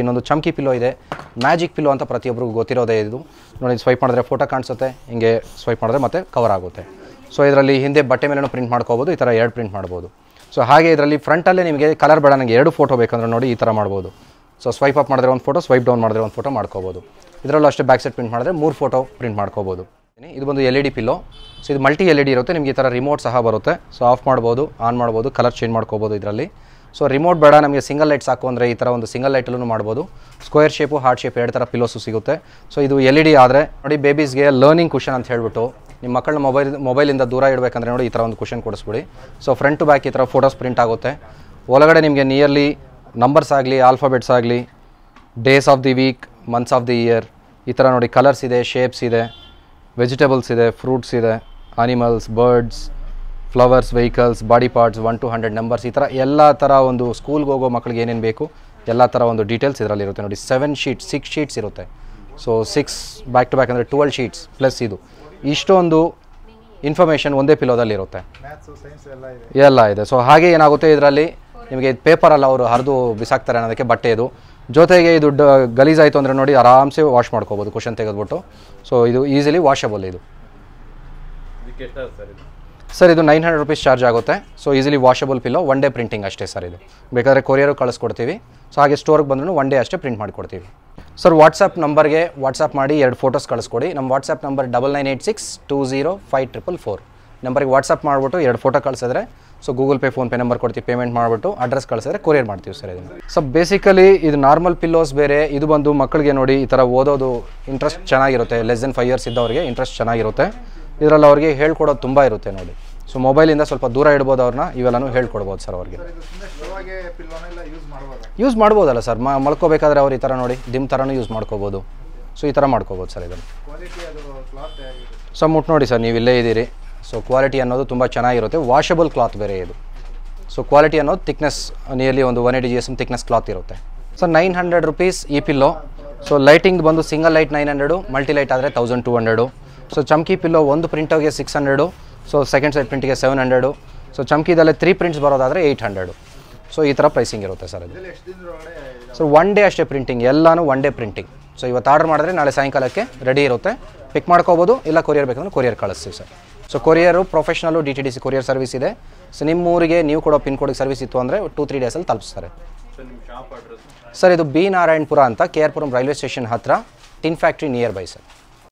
ಇನ್ನೊಂದು ಚಮ್ಕಿ ಪಿಲ್ಲೋ ಇದೆ ಮ್ಯಾಜಿಕ್ ಪಿಲ್ಲೋ ಅಂತ ಪ್ರತಿಯೊಬ್ಬರಿಗೂ ಗೊತ್ತಿರೋದೇ ಇದು ನೋಡಿ ಸ್ವೈಪ್ ಮಾಡಿದ್ರೆ ಫೋಟೋ ಕಾಣಿಸುತ್ತೆ ಹಿಂಗೆ ಸ್ವೈಪ್ ಮಾಡಿದ್ರೆ ಮತ್ತೆ ಕವರ್ ಆಗುತ್ತೆ ಸೊ ಇದರಲ್ಲಿ ಹಿಂದೆ ಬಟ್ಟೆ ಮೇಲೂ ಪ್ರಿಂಟ್ ಮಾಡ್ಕೋಬೋದು ಈ ಥರ ಎರಡು ಪ್ರಿಂಟ್ ಮಾಡ್ಬೋದು ಸೊ ಹಾಗೆ ಇದರಲ್ಲಿ ಫ್ರಂಟಲ್ಲೇ ನಿಮಗೆ ಕಲರ್ ಬೇಡ ನನಗೆ ಎರಡು ಫೋಟೋ ಬೇಕಂದ್ರೆ ನೋಡಿ ಈ ಥರ ಮಾಡ್ಬೋದು ಸೊ ಸ್ವೈಪ್ ಅಪ್ ಮಾಡಿದ್ರೆ ಒಂದು ಫೋಟೋ ಸ್ವೈಪ್ ಡೌನ್ ಮಾಡಿದ್ರೆ ಒಂದು ಫೋಟೋ ಮಾಡ್ಕೋಬೋದು ಇದರಲ್ಲೂ ಅಷ್ಟೇ ಬ್ಯಾಕ್ ಸೈಡ್ ಪ್ರಿಂಟ್ ಮಾಡಿದ್ರೆ ಮೂರು ಫೋಟೋ ಪ್ರಿಂಟ್ ಮಾಡ್ಕೋಬೋದು ಇದು ಬಂದು L E D pillow so ಇದು ಮಲ್ಟಿ ಎಲ್ ಇ ಡಿ ಇರುತ್ತೆ ನಿಮಗೆ ಈ ಥರ ರಿಮೋಟ್ ಸಹ ಬರುತ್ತೆ ಸೊ ಆಫ್ ಮಾಡ್ಬೋದು ಆನ್ ಮಾಡ್ಬೋದು ಕಲರ್ ಚೇಂಜ್ ಮಾಡ್ಕೋಬೋದು ಇದರಲ್ಲಿ ಸೊ ರಿಮೋಟ್ ಬೇಡ ನಮಗೆ ಸಿಂಗಲ್ ಲೈಟ್ ಸಾಕು ಅಂದರೆ ಈ ಥರ ಒಂದು ಸಿಂಗಲ್ ಲೈಟಲ್ಲೂ ಮಾಡ್ಬೋದು ಸ್ಕ್ವೇರ್ ಶೇಪು ಹಾರ್ಟ್ ಶೇಪ್ ಎರಡು ಥರ ಪಿಲೋಸು ಸಿಗುತ್ತೆ ಸೊ ಇದು ಎಲ್ ಇ e ಡಿ ಆದರೆ ನೋಡಿ ಬೇಬೀಸ್ಗೆ ಲರ್ನಿಂಗ್ ಕುಷನ್ ಅಂತ ಹೇಳ್ಬಿಟ್ಟು ನಿಮ್ಮ ಮಕ್ಕಳನ್ನ ಮೊಬೈಲ್ ಮೊಬೈಲಿಂದ ದೂರ ಇಡಬೇಕಂದ್ರೆ ನೋಡಿ ಈ ಥರ ಒಂದು ಕ್ವಶನ್ ಕೊಡಿಸ್ಬಿಡಿ ಸೊ ಫ್ರಂಟ್ ಟು ಬ್ಯಾಕ್ ಈ ಥರ ಫೋಟೋಸ್ ಪ್ರಿಂಟ್ ಆಗುತ್ತೆ ಒಳಗಡೆ ನಿಮಗೆ ನಿಯರ್ಲಿ ನಂಬರ್ಸ್ ಆಗಲಿ ಆಲ್ಫಾಬೆಟ್ಸ್ ಆಗಲಿ days of the week months of the year ಈ ಥರ ನೋಡಿ ಕಲರ್ಸ್ ಇದೆ ಶೇಪ್ಸ್ ಇದೆ ವೆಜಿಟೇಬಲ್ಸ್ ಇದೆ ಫ್ರೂಟ್ಸ್ ಇದೆ animals birds flowers vehicles body parts one to hundred numbers ಈ ಥರ ಎಲ್ಲ ಥರ ಒಂದು ಸ್ಕೂಲ್ಗೆ ಹೋಗೋ ಮಕ್ಕಳಿಗೆ ಏನೇನು ಬೇಕು ಎಲ್ಲ ಥರ ಒಂದು ಡೀಟೇಲ್ಸ್ ಇದರಲ್ಲಿರುತ್ತೆ ನೋಡಿ ಸೆವೆನ್ ಶೀಟ್ಸ್ ಸಿಕ್ಸ್ ಶೀಟ್ಸ್ ಇರುತ್ತೆ so six back to back ಅಂದರೆ ಟುವೆಲ್ ಶೀಟ್ಸ್ ಪ್ಲಸ್ ಇದು ಇಷ್ಟೊಂದು ಇನ್ಫಾರ್ಮೇಷನ್ ಒಂದೇ ಪಿಲೋದಲ್ಲಿರುತ್ತೆ ಎಲ್ಲ ಇದೆ ಸೊ ಹಾಗೆ ಏನಾಗುತ್ತೆ ಇದರಲ್ಲಿ ನಿಮಗೆ ಪೇಪರಲ್ಲ ಅವರು ಹರಿದು ಬಿಸಾಕ್ತಾರೆ ಅನ್ನೋದಕ್ಕೆ ಬಟ್ಟೆ ಇದು ಜೊತೆಗೆ ಇದು ಡ ಆಯಿತು ಅಂದರೆ ನೋಡಿ ಆರಾಮ್ಸೆ ವಾಶ್ ಮಾಡ್ಕೋಬೋದು ಕ್ವಶನ್ ತೆಗೆದ್ಬಿಟ್ಟು ಸೊ ಇದು ಈಸಿಲಿ ವಾಷಬಲ್ ಇದು ಸರ್ ಇದು ನೈನ್ ಹಂಡ್ರೆಡ್ ರುಪೀಸ್ ಚಾರ್ಜ್ ಆಗುತ್ತೆ so easily washable pillow one day printing ಅಷ್ಟೇ ಸರ್ ಇದು ಬೇಕಾದರೆ ಕೊರಿಯರು ಕಳಿಸ್ಕೊಡ್ತೀವಿ ಸೊ ಹಾಗೆ ಸ್ಟೋರ್ಗೆ ಬಂದ್ರೂ ಒನ್ ಡೇ ಅಷ್ಟೇ ಪ್ರಿಂಟ್ ಮಾಡಿಕೊಡ್ತೀವಿ ಸರ್ ವಾಟ್ಸಪ್ ನಂಬರ್ಗೆ ವಾಟ್ಸಪ್ ಮಾಡಿ ಎರಡು ಫೋಟೋಸ್ ಕಳಿಸ್ಕೊಡಿ ನಮ್ಮ WhatsApp number double nine eight six two zero five triple four ನಂಬರ್ಗೆ ವಾಟ್ಸಪ್ ಮಾಡಿಬಿಟ್ಟು ಎರಡು ಫೋಟೋ ಕಳಿಸಿದ್ರೆ so Google Pay PhonePe number ಕೊಡ್ತೀವಿ ಪೇಮೆಂಟ್ ಮಾಡಿಬಿಟ್ಟು ಅಡ್ರೆಸ್ ಕಳಿಸಿದ್ರೆ ಕೊರಿಯರ್ ಮಾಡ್ತೀವಿ ಸರ್ ಇದನ್ನು ಸೊ ಬೇಸಿಕಲಿ ಇದು ನಾರ್ಮಲ್ ಪಿಲ್ಲೋಸ್ ಬೇರೆ ಇದು ಬಂದು ಮಕ್ಕಳಿಗೆ ನೋಡಿ ಈ ಥರ ಓದೋದು ಇಂಟ್ರೆಸ್ಟ್ ಚೆನ್ನಾಗಿರುತ್ತೆ ಲೆಸ್ ದೆನ್ ಫೈವ್ ಇಯರ್ಸ್ ಇದ್ದವರಿಗೆ ಇಂಟ್ರೆಸ್ಟ್ ಚೆನ್ನಾಗಿರುತ್ತೆ ಇದರಲ್ಲಿ ಅವ್ರಿಗೆ ಹೇಳ್ಕೊಡೋದು ತುಂಬ ಇರುತ್ತೆ ನೋಡಿ ಸೊ ಮೊಬೈಲಿಂದ ಸ್ವಲ್ಪ ದೂರ ಇಡ್ಬೋದು ಅವ್ರನ್ನ ಇವೆಲ್ಲನೂ ಹೇಳ್ಕೊಡ್ಬೋದು ಸರ್ ಅವ್ರಿಗೆ ಯೂಸ್ ಮಾಡ್ಬೋದಲ್ಲ ಸರ್ ಮಲ್ಕೋಬೇಕಾದ್ರೆ ಅವ್ರು ಈ ಥರ ನೋಡಿ ದಿಮ್ ಥರನೂ ಯೂಸ್ ಮಾಡ್ಕೋಬೋದು ಸೊ ಈ ಥರ ಮಾಡ್ಕೋಬೋದು ಸರ್ ಇದನ್ನು ಸೊ ಮುಟ್ ನೋಡಿ ಸರ್ ನೀವು ಇಲ್ಲೇ ಇದ್ದೀರಿ ಸೊ ಕ್ವಾಲಿಟಿ ಅನ್ನೋದು ತುಂಬ ಚೆನ್ನಾಗಿರುತ್ತೆ ವಾಷಬಲ್ ಕ್ಲಾತ್ ಬೇರೆ ಇದು ಸೊ ಕ್ವಾಲಿಟಿ ಅನ್ನೋದು ತಿಕ್ನೆಸ್ ನಿಯರ್ಲಿ ಒಂದು one eighty G S M thickness cloth ಇರುತ್ತೆ ಸೊ ನೈನ್ ಹಂಡ್ರೆಡ್ ರುಪೀಸ್ ಈ ಪಿಲ್ಲೋ ಸೊ ಲೈಟಿಂಗ್ ಬಂದು single light nine hundred multi light ಆದರೆ ತೌಸಂಡ್ ಟು ಹಂಡ್ರೆಡು ಸೊ ಚಮ್ಕಿ ಪಿಲ್ಲೋ ಒಂದು ಪ್ರಿಂಟಿಗೆ six hundred so second side ಪ್ರಿಂಟಿಗೆ seven hundred so ಚಮ್ಕಿದಲ್ಲೇ three prints ಬರೋದಾದರೆ ಏಯ್ಟ್ ಹಂಡ್ರೆಡು ಸೊ ಈ ಥರ ಪ್ರೈಸಿಂಗ್ ಇರುತ್ತೆ ಸರ್ ಅದು ಸೊ ಒನ್ ಡೇ ಅಷ್ಟೇ ಪ್ರಿಂಟಿಂಗ್ ಎಲ್ಲಾನು ಒನ್ ಡೇ ಪ್ರಿಂಟಿಂಗ್ ಸೊ ಇವತ್ತು ಆರ್ಡರ್ ಮಾಡಿದ್ರೆ ನಾಳೆ ಸಾಯಂಕಾಲಕ್ಕೆ ರೆಡಿ ಇರುತ್ತೆ ಪಿಕ್ ಮಾಡ್ಕೋಬೋದು ಇಲ್ಲ ಕೊರಿಯರ್ ಬೇಕಂದ್ರೆ ಕೊರಿಯರ್ ಕಳಿಸ್ತೀವಿ sir so courier professional D T D C courier service ಇದೆ ಸೊ ನಿಮ್ಮ ಊರಿಗೆ ನೀವು ಕೊಡೋ ಪಿನ್ ಕೋಡಿಗೆ ಸರ್ವಿಸ್ ಇತ್ತು ಅಂದರೆ ಟೂ ತ್ರೀ ಡೇಸಲ್ಲಿ ತಲುಪಿಸ್ತಾರೆ ಸರ್ ಇದು ಬಿ ನಾರಾಯಣಪುರ ಅಂತ K R Puram railway station ಹತ್ತಿರ tin factory nearby sir